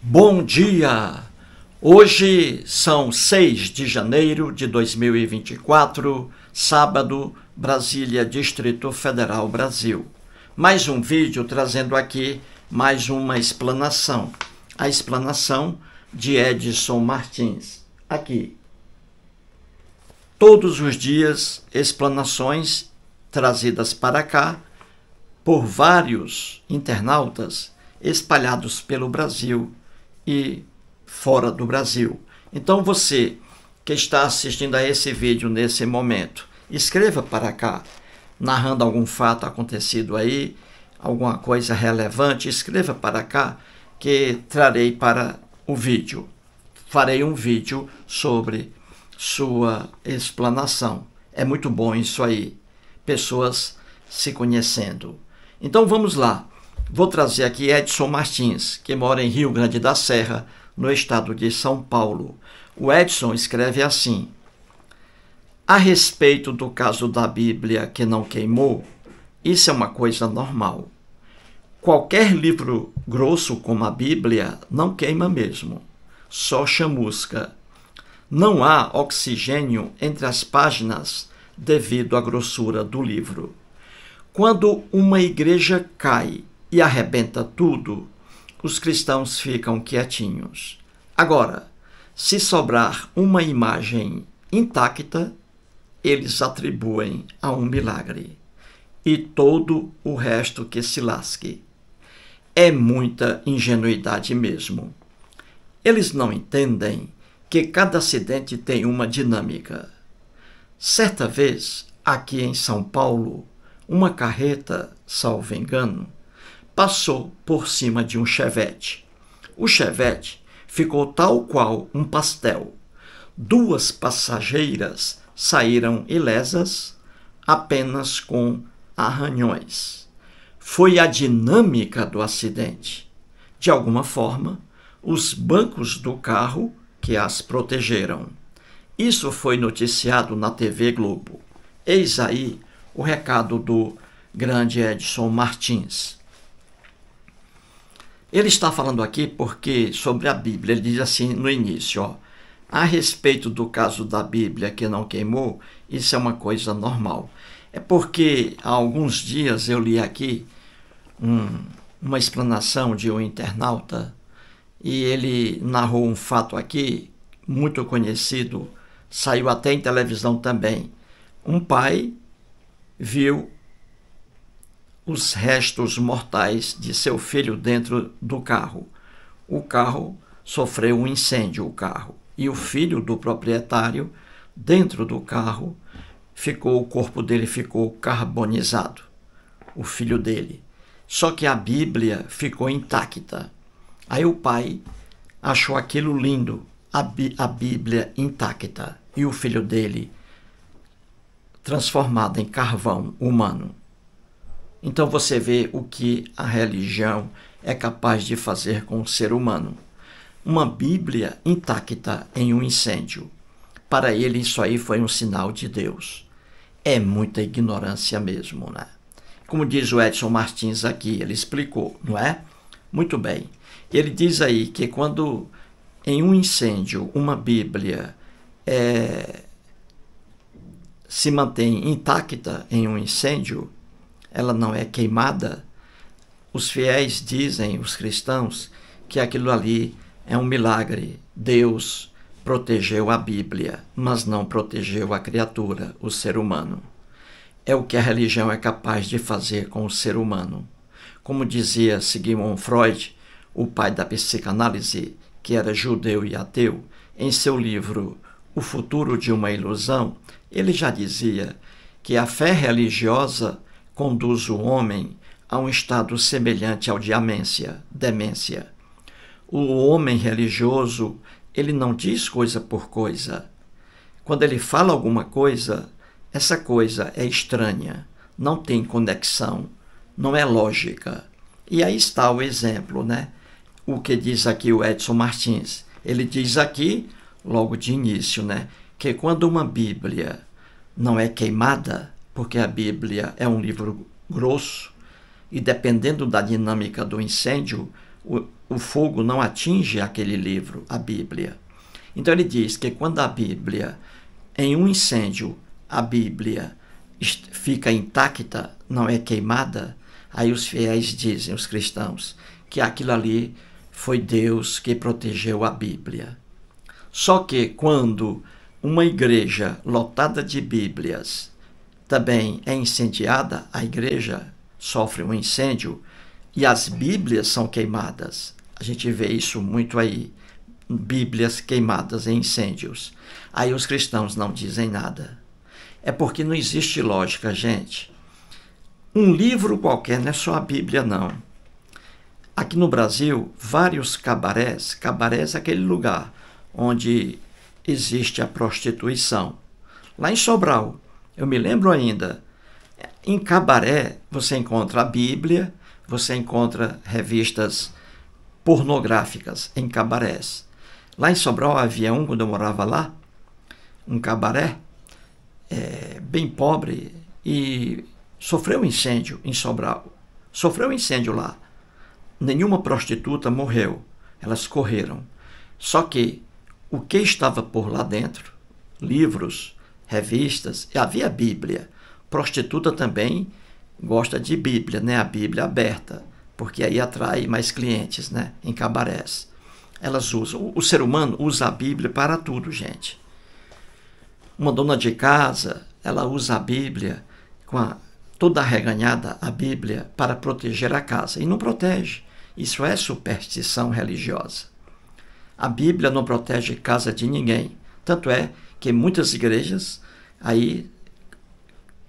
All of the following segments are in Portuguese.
Bom dia! Hoje são 6 de janeiro de 2024, sábado, Brasília, Distrito Federal, Brasil. Mais um vídeo trazendo aqui mais uma explanação. A explanação de Edson Martins. Aqui. Todos os dias, explanações trazidas para cá por vários internautas espalhados pelo Brasil e fora do Brasil. Então você que está assistindo a esse vídeo nesse momento, escreva para cá, narrando algum fato acontecido aí, alguma coisa relevante, escreva para cá que trarei para o vídeo. Farei um vídeo sobre sua explanação. É muito bom isso aí, pessoas se conhecendo. Então vamos lá. Vou trazer aqui Edson Martins, que mora em Rio Grande da Serra, no estado de São Paulo. O Edson escreve assim: A respeito do caso da Bíblia que não queimou, isso é uma coisa normal. Qualquer livro grosso como a Bíblia não queima mesmo, só chamusca. Não há oxigênio entre as páginas devido à grossura do livro. Quando uma igreja cai, e arrebenta tudo, os cristãos ficam quietinhos. Agora, se sobrar uma imagem intacta, eles atribuem a um milagre. E todo o resto que se lasque. É muita ingenuidade mesmo. Eles não entendem que cada acidente tem uma dinâmica. Certa vez, aqui em São Paulo, uma carreta, salvo engano, passou por cima de um chevette. O chevette ficou tal qual um pastel. Duas passageiras saíram ilesas, apenas com arranhões. Foi a dinâmica do acidente. De alguma forma, os bancos do carro que as protegeram. Isso foi noticiado na TV Globo. Eis aí o recado do grande Edson Martins. Ele está falando aqui porque sobre a Bíblia, ele diz assim no início, ó, a respeito do caso da Bíblia que não queimou, isso é uma coisa normal. É porque há alguns dias eu li aqui um, uma explanação de um internauta e ele narrou um fato aqui muito conhecido, saiu até em televisão também. Um pai viu os restos mortais de seu filho dentro do carro. O carro sofreu um incêndio, o carro, e o filho do proprietário dentro do carro ficou o corpo dele ficou carbonizado, o filho dele. Só que a Bíblia ficou intacta. Aí o pai achou aquilo lindo, a, Bí a Bíblia intacta e o filho dele transformado em carvão humano. Então você vê o que a religião é capaz de fazer com o ser humano. Uma Bíblia intacta em um incêndio. Para ele, isso aí foi um sinal de Deus. É muita ignorância mesmo, né? Como diz o Edson Martins aqui, ele explicou, não é? Muito bem. Ele diz aí que quando em um incêndio uma Bíblia é, se mantém intacta em um incêndio, ela não é queimada, os fiéis dizem, os cristãos, que aquilo ali é um milagre. Deus protegeu a Bíblia, mas não protegeu a criatura, o ser humano. É o que a religião é capaz de fazer com o ser humano. Como dizia Sigmund Freud, o pai da psicanálise, que era judeu e ateu, em seu livro O Futuro de uma Ilusão, ele já dizia que a fé religiosa conduz o homem a um estado semelhante ao de amência, demência. O homem religioso, ele não diz coisa por coisa. Quando ele fala alguma coisa, essa coisa é estranha, não tem conexão, não é lógica. E aí está o exemplo, né? O que diz aqui o Edson Martins. Ele diz aqui, logo de início, né? Que quando uma Bíblia não é queimada, porque a Bíblia é um livro grosso e, dependendo da dinâmica do incêndio, o, o fogo não atinge aquele livro, a Bíblia. Então ele diz que quando a Bíblia, em um incêndio, a Bíblia fica intacta, não é queimada, aí os fiéis dizem, os cristãos, que aquilo ali foi Deus que protegeu a Bíblia. Só que quando uma igreja lotada de Bíblias também é incendiada, a igreja sofre um incêndio e as Bíblias são queimadas. A gente vê isso muito aí, Bíblias queimadas em incêndios. Aí os cristãos não dizem nada. É porque não existe lógica, gente. Um livro qualquer não é só a Bíblia, não. Aqui no Brasil, vários cabarés, cabarés é aquele lugar onde existe a prostituição. Lá em Sobral, eu me lembro ainda, em cabaré você encontra a Bíblia, você encontra revistas pornográficas em cabarés. Lá em Sobral havia um, quando eu morava lá, um cabaré é, bem pobre e sofreu um incêndio em Sobral. Sofreu um incêndio lá. Nenhuma prostituta morreu, elas correram. Só que o que estava por lá dentro, livros, revistas, e havia Bíblia. Prostituta também gosta de Bíblia, né? A Bíblia aberta, porque aí atrai mais clientes, né? Em cabarés. Elas usam. O ser humano usa a Bíblia para tudo, gente. Uma dona de casa, ela usa a Bíblia com a, toda arreganhada, a Bíblia, para proteger a casa. E não protege. Isso é superstição religiosa. A Bíblia não protege casa de ninguém. Tanto é que muitas igrejas aí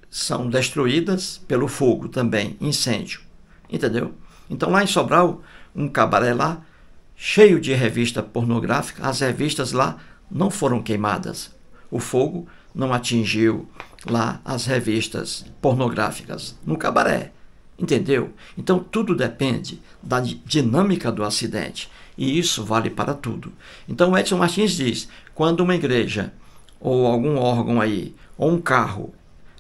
são destruídas pelo fogo também, incêndio. Entendeu? Então lá em Sobral, um cabaré lá, cheio de revista pornográfica, as revistas lá não foram queimadas. O fogo não atingiu lá as revistas pornográficas no cabaré. Entendeu? Então tudo depende da dinâmica do acidente e isso vale para tudo. Então Edson Martins diz: quando uma igreja ou algum órgão aí, ou um carro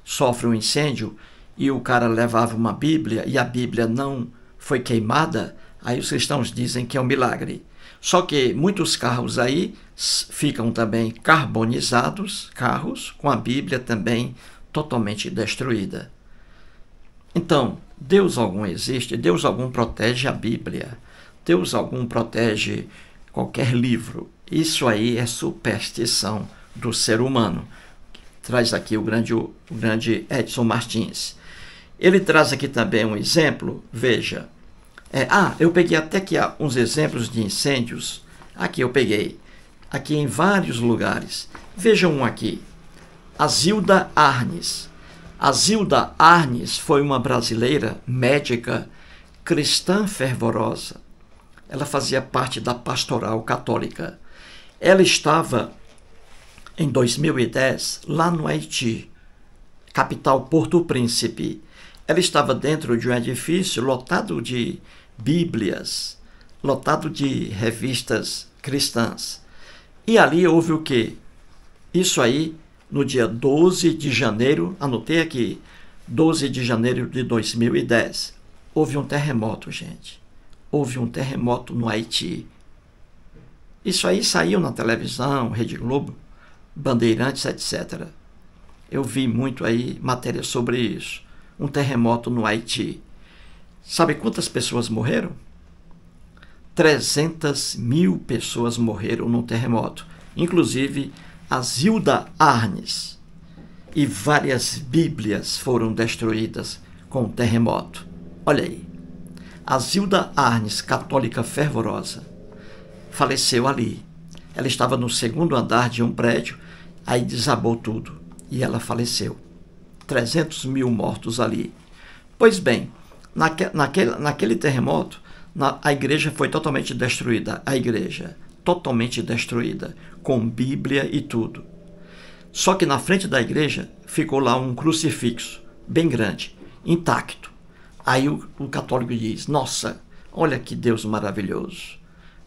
sofre um incêndio e o cara levava uma Bíblia e a Bíblia não foi queimada, aí os cristãos dizem que é um milagre. Só que muitos carros aí ficam também carbonizados, carros com a Bíblia também totalmente destruída. Então, Deus algum existe, Deus algum protege a Bíblia, Deus algum protege qualquer livro. Isso aí é superstição do ser humano. Traz aqui o grande, o grande Edson Martins. Ele traz aqui também um exemplo, veja. É, ah, eu peguei até aqui uns exemplos de incêndios. Aqui eu peguei, aqui em vários lugares. Vejam um aqui, Azilda Arnes. Azilda Arnes foi uma brasileira médica cristã fervorosa. Ela fazia parte da pastoral católica. Ela estava em 2010, lá no Haiti, capital Porto Príncipe. Ela estava dentro de um edifício lotado de bíblias, lotado de revistas cristãs. E ali houve o quê? Isso aí, no dia 12 de janeiro, anotei aqui, 12 de janeiro de 2010. Houve um terremoto, gente. Houve um terremoto no Haiti. Isso aí saiu na televisão, Rede Globo, Bandeirantes, etc. Eu vi muito aí matéria sobre isso. Um terremoto no Haiti. Sabe quantas pessoas morreram? 300 mil pessoas morreram num terremoto, inclusive a Zilda Arnes. E várias Bíblias foram destruídas com o terremoto. Olha aí. A Zilda Arnes, católica fervorosa, faleceu ali. Ela estava no segundo andar de um prédio Aí desabou tudo e ela faleceu. 300 mil mortos ali. Pois bem, naque, naquele, naquele terremoto, na, a igreja foi totalmente destruída. A igreja, totalmente destruída, com Bíblia e tudo. Só que na frente da igreja ficou lá um crucifixo, bem grande, intacto. Aí o, o católico diz: Nossa, olha que Deus maravilhoso.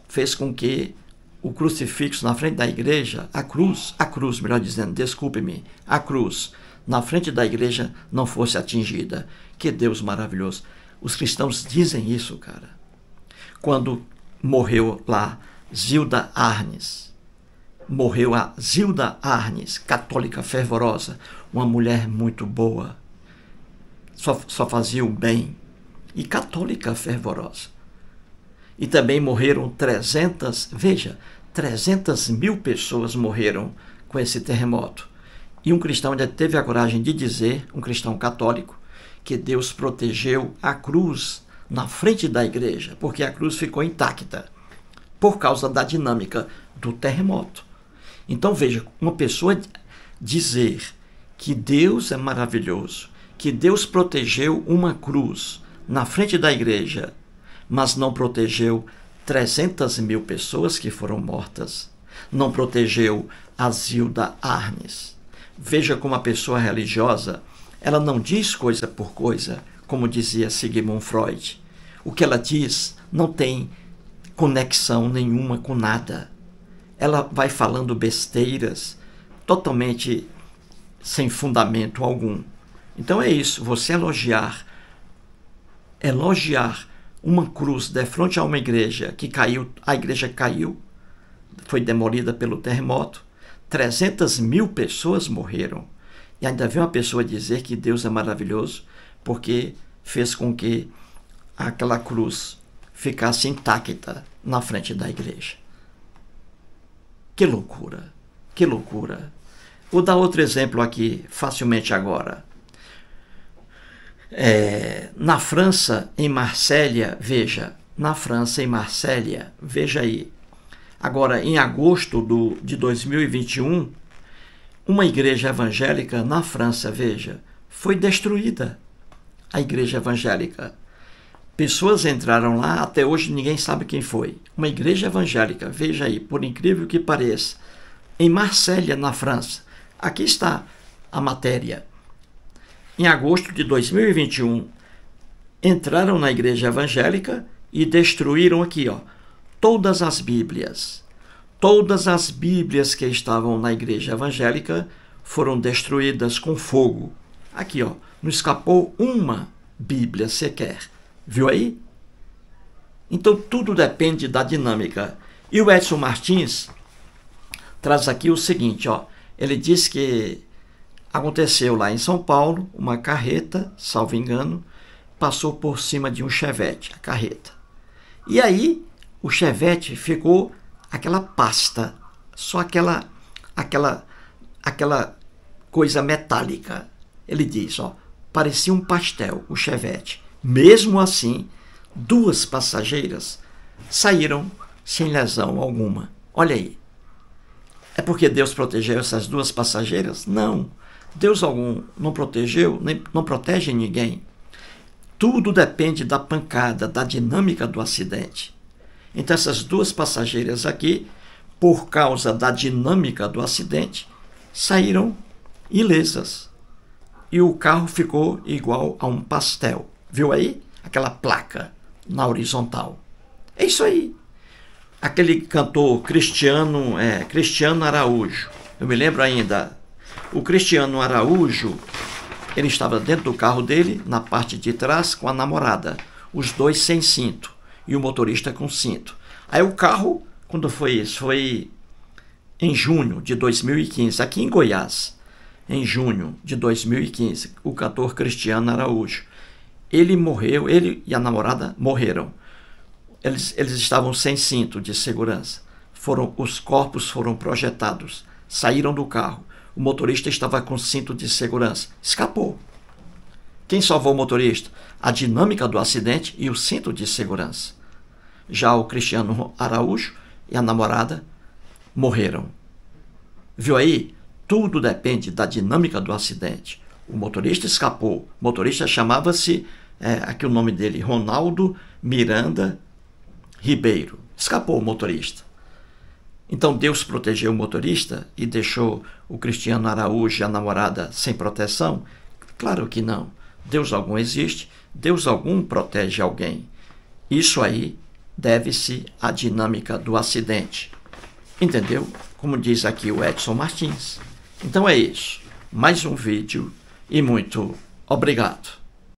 Fez com que o crucifixo na frente da igreja, a cruz, a cruz, melhor dizendo, desculpe-me, a cruz na frente da igreja não fosse atingida. Que Deus maravilhoso. Os cristãos dizem isso, cara. Quando morreu lá Zilda Arnes, morreu a Zilda Arnes, católica fervorosa, uma mulher muito boa, só, só fazia o bem e católica fervorosa e também morreram 300, veja, 300 mil pessoas morreram com esse terremoto. E um cristão ainda teve a coragem de dizer, um cristão católico, que Deus protegeu a cruz na frente da igreja, porque a cruz ficou intacta por causa da dinâmica do terremoto. Então veja, uma pessoa dizer que Deus é maravilhoso, que Deus protegeu uma cruz na frente da igreja mas não protegeu 300 mil pessoas que foram mortas, não protegeu a Zilda Arnes. Veja como a pessoa religiosa, ela não diz coisa por coisa, como dizia Sigmund Freud. O que ela diz não tem conexão nenhuma com nada. Ela vai falando besteiras totalmente sem fundamento algum. Então é isso, você elogiar elogiar uma cruz de frente a uma igreja que caiu, a igreja caiu, foi demolida pelo terremoto, 300 mil pessoas morreram. E ainda vi uma pessoa dizer que Deus é maravilhoso porque fez com que aquela cruz ficasse intacta na frente da igreja. Que loucura, que loucura. Vou dar outro exemplo aqui, facilmente agora. É, na França, em Marsella, veja, na França, em Marsella, veja aí. Agora, em agosto do, de 2021, uma igreja evangélica na França, veja, foi destruída. A igreja evangélica. Pessoas entraram lá, até hoje ninguém sabe quem foi. Uma igreja evangélica, veja aí, por incrível que pareça, em Marsella, na França. Aqui está a matéria em agosto de 2021, entraram na igreja evangélica e destruíram aqui, ó, todas as Bíblias. Todas as Bíblias que estavam na igreja evangélica foram destruídas com fogo. Aqui, ó, não escapou uma Bíblia sequer. Viu aí? Então tudo depende da dinâmica. E o Edson Martins traz aqui o seguinte, ó. Ele diz que Aconteceu lá em São Paulo, uma carreta, salvo engano, passou por cima de um chevette, a carreta. E aí o chevette ficou aquela pasta, só aquela aquela aquela coisa metálica. Ele diz, ó, parecia um pastel o chevette. Mesmo assim, duas passageiras saíram sem lesão alguma. Olha aí. É porque Deus protegeu essas duas passageiras? Não Deus algum não protegeu, nem, não protege ninguém. Tudo depende da pancada, da dinâmica do acidente. Então, essas duas passageiras aqui, por causa da dinâmica do acidente, saíram ilesas. E o carro ficou igual a um pastel. Viu aí? Aquela placa na horizontal. É isso aí. Aquele cantor Cristiano, é, Cristiano Araújo. Eu me lembro ainda o Cristiano Araújo, ele estava dentro do carro dele, na parte de trás, com a namorada, os dois sem cinto e o motorista com cinto. Aí o carro, quando foi isso? Foi em junho de 2015, aqui em Goiás, em junho de 2015, o cantor Cristiano Araújo. Ele morreu, ele e a namorada morreram. Eles, eles estavam sem cinto de segurança. Foram, os corpos foram projetados, saíram do carro o motorista estava com cinto de segurança. Escapou. Quem salvou o motorista? A dinâmica do acidente e o cinto de segurança. Já o Cristiano Araújo e a namorada morreram. Viu aí? Tudo depende da dinâmica do acidente. O motorista escapou. O motorista chamava-se, é, aqui o nome dele, Ronaldo Miranda Ribeiro. Escapou o motorista. Então Deus protegeu o motorista e deixou o Cristiano Araújo e a namorada sem proteção? Claro que não. Deus algum existe, Deus algum protege alguém. Isso aí deve-se à dinâmica do acidente. Entendeu? Como diz aqui o Edson Martins. Então é isso. Mais um vídeo e muito obrigado.